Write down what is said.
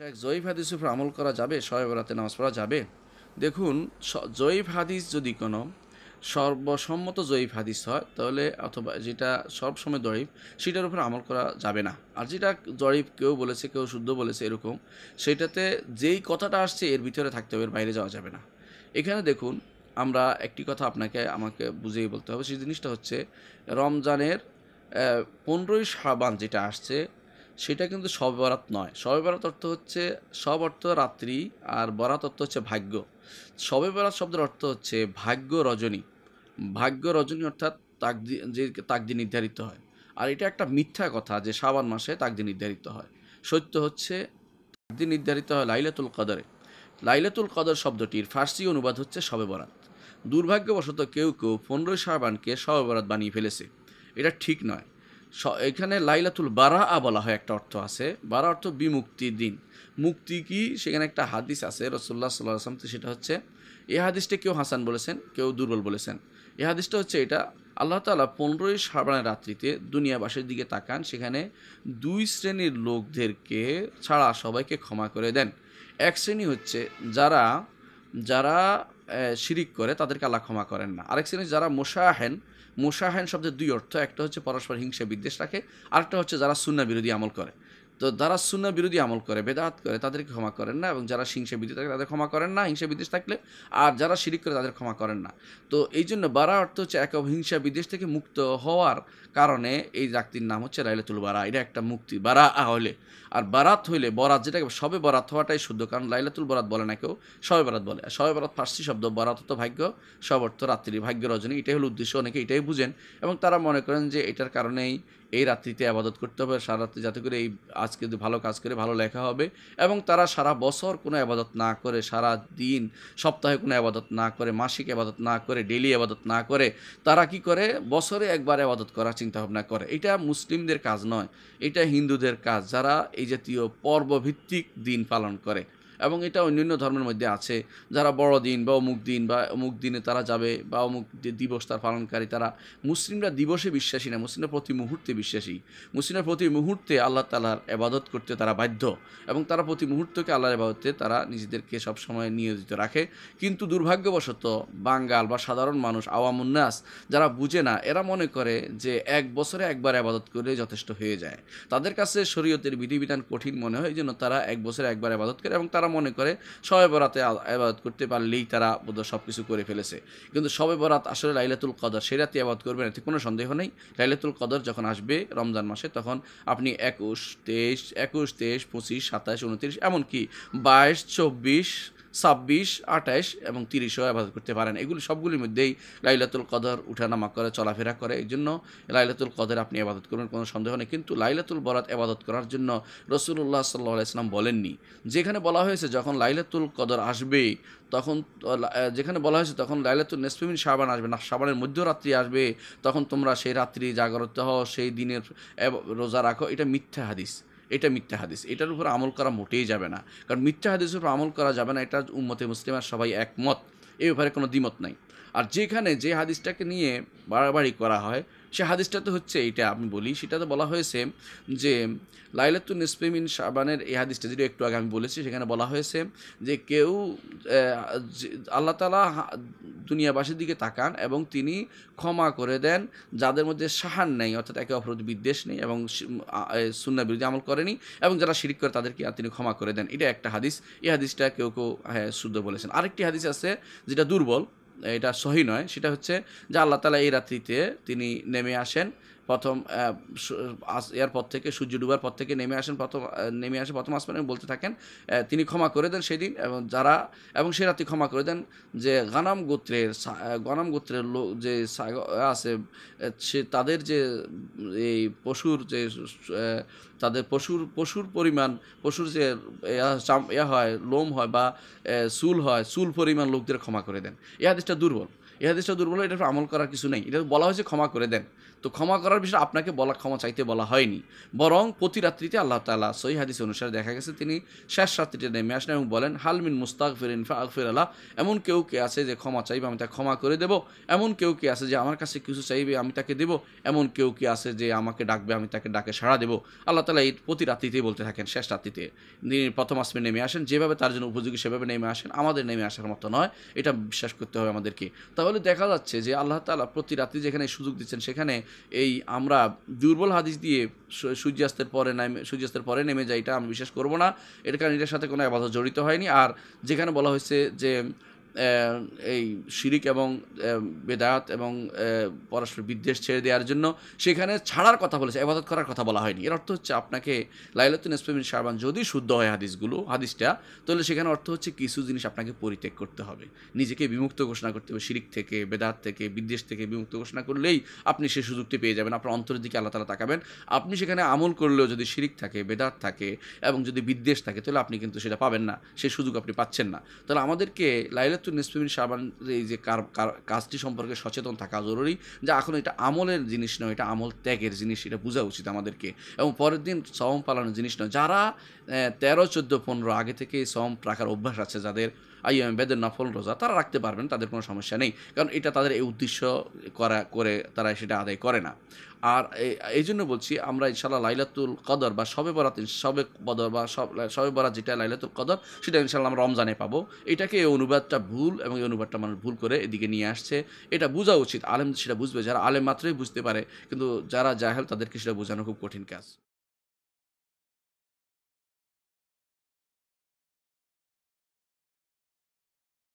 শেখ জয়ীফ হাদিস উপর আমল করা যাবে রাতে নামাজ পড়া যাবে দেখুন জয়ীফ হাদিস যদি কোনো সর্বসম্মত জয়ীফ হাদিস হয় তাহলে অথবা যেটা সবসময় জয়ীফ সেটার উপর আমল করা যাবে না আর যেটা জয়ীফ কেউ বলেছে কেউ শুদ্ধ বলেছে এরকম সেটাতে যেই কথাটা আসছে এর ভিতরে থাকতে হবে এর বাইরে যাওয়া যাবে না এখানে দেখুন আমরা একটি কথা আপনাকে আমাকে বুঝেই বলতে হবে সেই জিনিসটা হচ্ছে রমজানের পনেরোই সাবান যেটা আসছে সেটা কিন্তু সবে বরাত নয় সবে বরাত অর্থ হচ্ছে সব অর্থ রাত্রি আর বরাত অর্থ হচ্ছে ভাগ্য সবে বরাত শব্দের অর্থ হচ্ছে ভাগ্য রজনী ভাগ্য রজনী অর্থাৎ তাকদি যে তাকদি নির্ধারিত হয় আর এটা একটা মিথ্যা কথা যে সাবান মাসে তাকদি নির্ধারিত হয় সত্য হচ্ছে তাকদি নির্ধারিত হয় লাইলাতুল কদরে লাইলাতুল কদর শব্দটির ফার্সি অনুবাদ হচ্ছে সবে বরাত দুর্ভাগ্যবশত কেউ কেউ পনেরোই সাবানকে সবে বরাত বানিয়ে ফেলেছে এটা ঠিক নয় এখানে লাইলাতুল বারা আ বলা হয় একটা অর্থ আছে বারা অর্থ বিমুক্তি দিন মুক্তি কি সেখানে একটা হাদিস আছে রসোল্লা সাল্লাহ আসলাম তো সেটা হচ্ছে এ হাদিসটা কেউ হাসান বলেছেন কেউ দুর্বল বলেছেন এ হাদিসটা হচ্ছে এটা আল্লাহ তালা পনেরোই সাবানের রাত্রিতে দুনিয়াবাসীর দিকে তাকান সেখানে দুই শ্রেণীর লোকদেরকে ছাড়া সবাইকে ক্ষমা করে দেন এক শ্রেণী হচ্ছে যারা যারা শিরিক করে তাদেরকে আল্লাহ ক্ষমা করেন না আরেক শ্রেণী যারা মোশাহেন মুসাহেন শব্দের দুই অর্থ একটা হচ্ছে পরস্পর হিংসা বিদ্বেষ রাখে আরেকটা হচ্ছে যারা সুন্না বিরোধী আমল করে তো যারা সুন্না বিরোধী আমল করে বেদাত করে তাদেরকে ক্ষমা করেন না এবং যারা হিংসা বিদ্বেষ থাকে তাদের ক্ষমা করেন না হিংসা বিদ্বেষ থাকলে আর যারা শিরিক করে তাদের ক্ষমা করেন না তো এই জন্য বারা অর্থ হচ্ছে এক হিংসা বিদ্বেষ থেকে মুক্ত হওয়ার কারণে এই জাতির নাম হচ্ছে রাইলাতুল বারা এটা একটা মুক্তি বারা হলে আর বারাত হইলে বরাত যেটাকে সবে বরাত হওয়াটাই শুদ্ধ কারণ লাইলাতুল বরাত বলে না কেউ সবে বরাত বলে সবে বরাত ফার্সি শব্দ বরাত তো ভাগ্য সব অর্থ রাত্রি ভাগ্য রজনী এটাই হলো উদ্দেশ্য অনেকে এটাই বুঝেন এবং তারা মনে করেন যে এটার কারণেই এই রাত্রিতে আবাদত করতে হবে সারা রাত্রি যাতে করে এই আজকে ভালো কাজ করে ভালো লেখা হবে এবং তারা সারা বছর কোনো আবাদত না করে সারা দিন সপ্তাহে কোনো আবাদত না করে মাসিক আবাদত না করে ডেলি আবাদত না করে তারা কি করে বছরে একবার আবাদত করার চিন্তাভাবনা করে এটা মুসলিমদের কাজ নয় এটা হিন্দুদের কাজ যারা এই জাতীয় পর্বভিত্তিক দিন পালন করে এবং এটা অন্যান্য ধর্মের মধ্যে আছে যারা বড়দিন বা অমুক দিন বা অমুক দিনে তারা যাবে বা অমুক দিবস তার পালনকারী তারা মুসলিমরা দিবসে বিশ্বাসী না মুসলিমরা প্রতি মুহূর্তে বিশ্বাসী মুসলিমরা প্রতি মুহূর্তে আল্লাহ তালার এবাদত করতে তারা বাধ্য এবং তারা প্রতি মুহূর্তকে আল্লাহর এবাদতে তারা নিজেদেরকে সবসময় নিয়োজিত রাখে কিন্তু দুর্ভাগ্যবশত বাঙ্গাল বা সাধারণ মানুষ আওয়ামুন্নাস যারা বুঝে না এরা মনে করে যে এক বছরে একবার আবাদত করলে যথেষ্ট হয়ে যায় তাদের কাছে শরীয়তের বিধিবিধান কঠিন মনে হয় যেন তারা এক বছরে একবার আবাদত করে এবং তারা মনে করে সবে বরাতে আবাদ করতে পারলেই তারা বোধহয় সব কিছু করে ফেলেছে কিন্তু সবে বরাত আসলে লাইলাতুল কদর সে রাতে আবাদ করবেন এতে কোনো সন্দেহ নেই লাইলাতুল কদর যখন আসবে রমজান মাসে তখন আপনি একুশ তেইশ একুশ তেইশ পঁচিশ সাতাশ উনত্রিশ এমনকি বাইশ চব্বিশ ছাব্বিশ আঠাইশ এবং তিরিশও আবাদত করতে পারেন এগুলি সবগুলির মধ্যেই লাইলাতুল কদর উঠানামা করে চলাফেরা করে এই জন্য লাইলাতুল কদর আপনি আবাদত করবেন কোনো সন্দেহ নেই কিন্তু লাইলাতুল বরাত আবাদত করার জন্য রসুল্লাহ সাল্লাহ ইসলাম বলেননি যেখানে বলা হয়েছে যখন লাইলাতুল কদর আসবে তখন যেখানে বলা হয়েছে তখন লাইলাতুল নেসফিমিন সাবান আসবে না সাবানের মধ্যরাত্রি আসবে তখন তোমরা সেই রাত্রি জাগরত হও সেই দিনের রোজা রাখো এটা মিথ্যা হাদিস এটা মিথ্যা হাদিস এটার উপর আমল করা মোটেই যাবে না কারণ মিথ্যা হাদিসের উপর আমল করা যাবে না এটা উম্মতে মুসলিমার সবাই একমত এ ব্যাপারে কোনো দ্বিমত নাই আর যেখানে যে হাদিসটাকে নিয়ে বাড়াবাড়ি করা হয় সে হাদিসটা তো হচ্ছে এটা আমি বলি সেটা তো বলা হয়েছে যে লাইলাতুল নিসপিমিন সাবানের এই হাদিসটা যেটা একটু আগে আমি বলেছি সেখানে বলা হয়েছে যে কেউ আল্লাহ তালা দুনিয়াবাসীর দিকে তাকান এবং তিনি ক্ষমা করে দেন যাদের মধ্যে সাহান নেই অর্থাৎ একে অপরাধ বিদ্বেষ নেই এবং সুন্না বিরোধী আমল করেনি এবং যারা শিরিক করে তাদেরকে তিনি ক্ষমা করে দেন এটা একটা হাদিস এই হাদিসটা কেউ কেউ হ্যাঁ শুদ্ধ বলেছেন আরেকটি হাদিস আছে যেটা দুর্বল এটা সহি নয় সেটা হচ্ছে যে আল্লাহ তালা এই রাত্রিতে তিনি নেমে আসেন প্রথম এর পর থেকে সূর্য ডুবার পর থেকে নেমে আসেন প্রথম নেমে আসে প্রথম আসমানে বলতে থাকেন তিনি ক্ষমা করে দেন সেদিন এবং যারা এবং সে রাতে ক্ষমা করে দেন যে গানাম গোত্রের গনাম গোত্রের লোক যে আছে সে তাদের যে এই পশুর যে তাদের পশুর পশুর পরিমাণ পশুর যে ইয়া হয় লোম হয় বা চুল হয় চুল পরিমাণ লোকদের ক্ষমা করে দেন এ আদেশটা দুর্বল এই হাদিসটা দুর্বল এটা আমল করার কিছু নেই এটা বলা হয়েছে ক্ষমা করে দেন তো ক্ষমা করার বিষয়ে আপনাকে বলা ক্ষমা চাইতে বলা হয়নি বরং প্রতি রাত্রিতে আল্লাহ তালা সহি হাদিস অনুসারে দেখা গেছে তিনি শেষ রাত্রিতে নেমে আসেন এবং বলেন হালমিন মুস্তাক ফিরিন আকফির আল্লাহ এমন কেউ কে আছে যে ক্ষমা চাইবে আমি তাকে ক্ষমা করে দেব এমন কেউ কে আছে যে আমার কাছে কিছু চাইবে আমি তাকে দেব এমন কেউ কে আছে যে আমাকে ডাকবে আমি তাকে ডাকে সাড়া দেব আল্লাহ তালা এই প্রতি রাত্রিতেই বলতে থাকেন শেষ রাত্রিতে তিনি প্রথম আসবে নেমে আসেন যেভাবে তার জন্য উপযোগী সেভাবে নেমে আসেন আমাদের নেমে আসার মতো নয় এটা বিশ্বাস করতে হবে আমাদেরকে তবে তাহলে দেখা যাচ্ছে যে আল্লাহ তালা প্রতি রাত্রি যেখানে সুযোগ দিচ্ছেন সেখানে এই আমরা দুর্বল হাদিস দিয়ে সূর্যাস্তের পরে নেমে সূর্যাস্তের পরে নেমে যাই এটা আমি বিশ্বাস করবো না এটা কারণ এটার সাথে কোনো আবাদ জড়িত হয়নি আর যেখানে বলা হয়েছে যে এই শিরিক এবং বেদাত এবং পরস্পর বিদ্বেষ ছেড়ে দেওয়ার জন্য সেখানে ছাড়ার কথা বলেছে এবাদত করার কথা বলা হয়নি এর অর্থ হচ্ছে আপনাকে লাইলাতুন ইসলামিন শাহবান যদি শুদ্ধ হয় হাদিসগুলো হাদিসটা তাহলে সেখানে অর্থ হচ্ছে কিছু জিনিস আপনাকে পরিত্যাগ করতে হবে নিজেকে বিমুক্ত ঘোষণা করতে হবে শিরিক থেকে বেদাত থেকে বিদ্বেষ থেকে বিমুক্ত ঘোষণা করলেই আপনি সেই সুযোগটি পেয়ে যাবেন আপনার অন্তরের দিকে আল্লাহ তালা তাকাবেন আপনি সেখানে আমল করলেও যদি শিরিক থাকে বেদাত থাকে এবং যদি বিদ্বেষ থাকে তাহলে আপনি কিন্তু সেটা পাবেন না সেই সুযোগ আপনি পাচ্ছেন না তাহলে আমাদেরকে লাইল একটু নিসপিমিন সাবানের এই যে কাজটি সম্পর্কে সচেতন থাকা জরুরি যা এখন এটা আমলের জিনিস নয় এটা আমল ত্যাগের জিনিস এটা বোঝা উচিত আমাদেরকে এবং পরের দিন সম পালনের জিনিস নয় যারা তেরো চোদ্দো পনেরো আগে থেকে সম রাখার অভ্যাস আছে যাদের আইয়াম বেদের নফল রোজা তারা রাখতে পারবেন তাদের কোনো সমস্যা নেই কারণ এটা তাদের এই উদ্দেশ্য করা করে তারা সেটা আদায় করে না আর এই জন্য বলছি আমরা ইনশাল্লাহ লাইলাতুল কদর বা সবে বরাত সবে কদর বা সব সবে বরাত যেটা লাইলাতুল কদর সেটা ইনশাল্লাহ আমরা রমজানে পাবো এটাকে এই অনুবাদটা ভুল এবং এই অনুবাদটা মানুষ ভুল করে এদিকে নিয়ে আসছে এটা বোঝা উচিত আলেম সেটা বুঝবে যারা আলেম মাত্রই বুঝতে পারে কিন্তু যারা জাহেল তাদেরকে সেটা বোঝানো খুব কঠিন কাজ